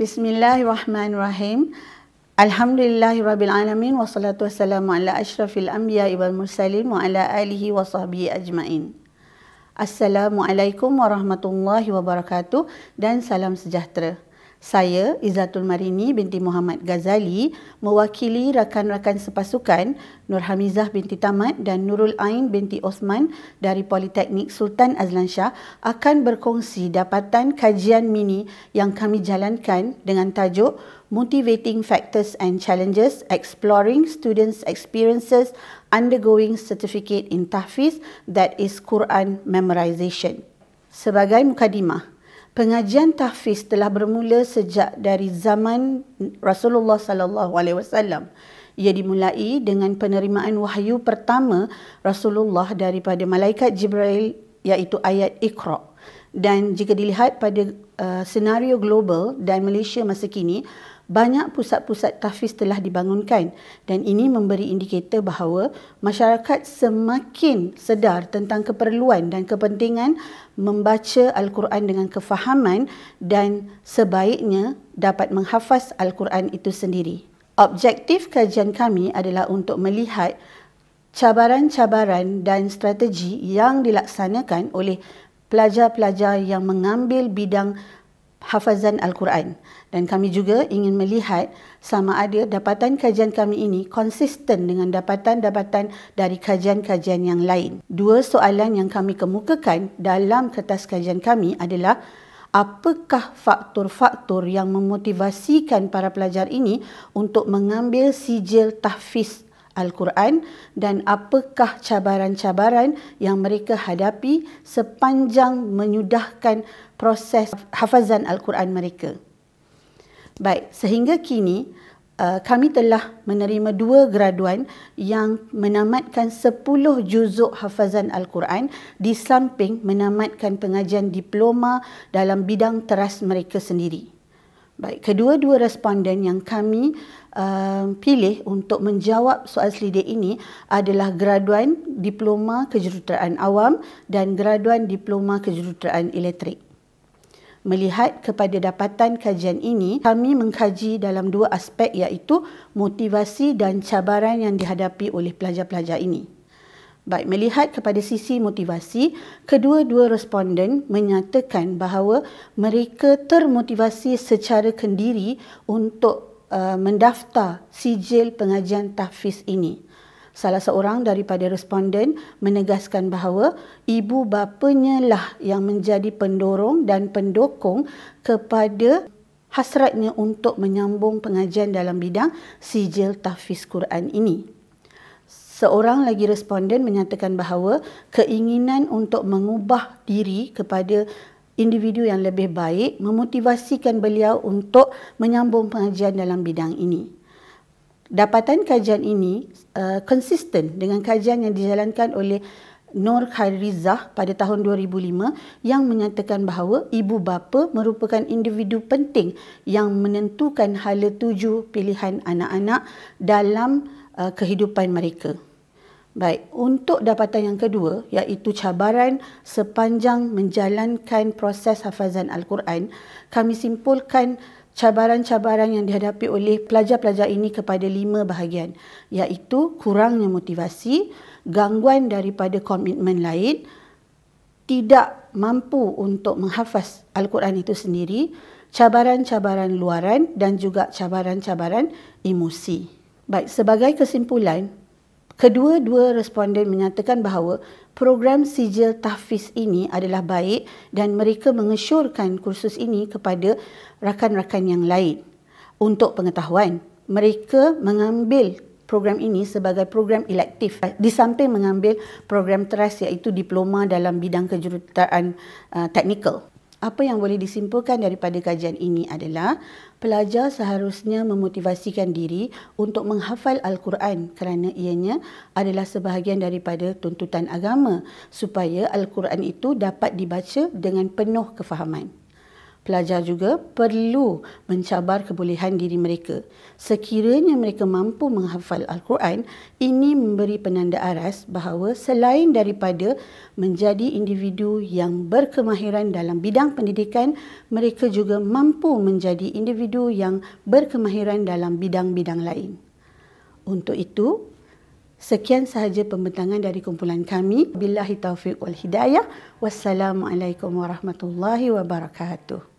Bismillahirrahmanirrahim. Alhamdulillahirrabbilalamin wa salatu wassalamu ala ashrafil anbiya ibal mursalin wa ala alihi wa sahbihi ajma'in. Assalamualaikum warahmatullahi wabarakatuh dan salam sejahtera. Saya, Izzatul Marini binti Muhammad Ghazali, mewakili rakan-rakan sepasukan Nur Hamizah binti Tamat dan Nurul Ain binti Osman dari Politeknik Sultan Azlan Shah akan berkongsi dapatan kajian mini yang kami jalankan dengan tajuk Motivating Factors and Challenges Exploring Students' Experiences Undergoing Certificate in Tahfiz that is Quran Memorization. Sebagai mukadimah, pengajian tahfiz telah bermula sejak dari zaman Rasulullah sallallahu alaihi wasallam. Ia dimulai dengan penerimaan wahyu pertama Rasulullah daripada malaikat Jibril iaitu ayat Iqra. Dan jika dilihat pada uh, senario global dan Malaysia masa kini, banyak pusat-pusat tahfiz telah dibangunkan dan ini memberi indikator bahawa masyarakat semakin sedar tentang keperluan dan kepentingan membaca Al-Quran dengan kefahaman dan sebaiknya dapat menghafaz Al-Quran itu sendiri. Objektif kajian kami adalah untuk melihat cabaran-cabaran dan strategi yang dilaksanakan oleh pelajar-pelajar yang mengambil bidang hafazan Al-Quran dan kami juga ingin melihat sama ada dapatan kajian kami ini konsisten dengan dapatan-dapatan dari kajian-kajian yang lain. Dua soalan yang kami kemukakan dalam kertas kajian kami adalah apakah faktor-faktor yang memotivasikan para pelajar ini untuk mengambil sijil tahfiz Al-Quran dan apakah cabaran-cabaran yang mereka hadapi sepanjang menyudahkan proses hafazan Al-Quran mereka. Baik, sehingga kini uh, kami telah menerima dua graduan yang menamatkan 10 juzuk hafazan Al-Quran di samping menamatkan pengajian diploma dalam bidang teras mereka sendiri. Baik, kedua-dua responden yang kami uh, pilih untuk menjawab soal selidik ini adalah graduan diploma kejuruteraan awam dan graduan diploma kejuruteraan elektrik. Melihat kepada dapatan kajian ini, kami mengkaji dalam dua aspek iaitu motivasi dan cabaran yang dihadapi oleh pelajar-pelajar ini. Baik, melihat kepada sisi motivasi, kedua-dua responden menyatakan bahawa mereka termotivasi secara kendiri untuk uh, mendaftar sijil pengajian tahfiz ini. Salah seorang daripada responden menegaskan bahawa ibu bapanya lah yang menjadi pendorong dan pendukung kepada hasratnya untuk menyambung pengajian dalam bidang sijil tahfiz Quran ini. Seorang lagi responden menyatakan bahawa keinginan untuk mengubah diri kepada individu yang lebih baik memotivasikan beliau untuk menyambung pengajian dalam bidang ini. Dapatan kajian ini uh, konsisten dengan kajian yang dijalankan oleh Nur Khairizah pada tahun 2005 yang menyatakan bahawa ibu bapa merupakan individu penting yang menentukan hala tuju pilihan anak-anak dalam uh, kehidupan mereka. Baik, untuk dapatan yang kedua iaitu cabaran sepanjang menjalankan proses hafazan Al-Quran, kami simpulkan cabaran-cabaran yang dihadapi oleh pelajar-pelajar ini kepada lima bahagian iaitu kurangnya motivasi, gangguan daripada komitmen lain, tidak mampu untuk menghafaz Al-Quran itu sendiri, cabaran-cabaran luaran dan juga cabaran-cabaran emosi. Baik, sebagai kesimpulan, Kedua-dua responden menyatakan bahawa program sijil tahfiz ini adalah baik dan mereka mengesyorkan kursus ini kepada rakan-rakan yang lain. Untuk pengetahuan, mereka mengambil program ini sebagai program elektif di samping mengambil program teras iaitu diploma dalam bidang kejuruteraan uh, teknikal apa yang boleh disimpulkan daripada kajian ini adalah pelajar seharusnya memotivasikan diri untuk menghafal Al-Quran kerana ianya adalah sebahagian daripada tuntutan agama supaya Al-Quran itu dapat dibaca dengan penuh kefahaman. Pelajar juga perlu mencabar kebolehan diri mereka. Sekiranya mereka mampu menghafal Al-Quran, ini memberi penanda aras bahawa selain daripada menjadi individu yang berkemahiran dalam bidang pendidikan, mereka juga mampu menjadi individu yang berkemahiran dalam bidang-bidang lain. Untuk itu, sekian sahaja pembentangan dari kumpulan kami. Billahi taufiq wal hidayah. Wassalamualaikum warahmatullahi wabarakatuh.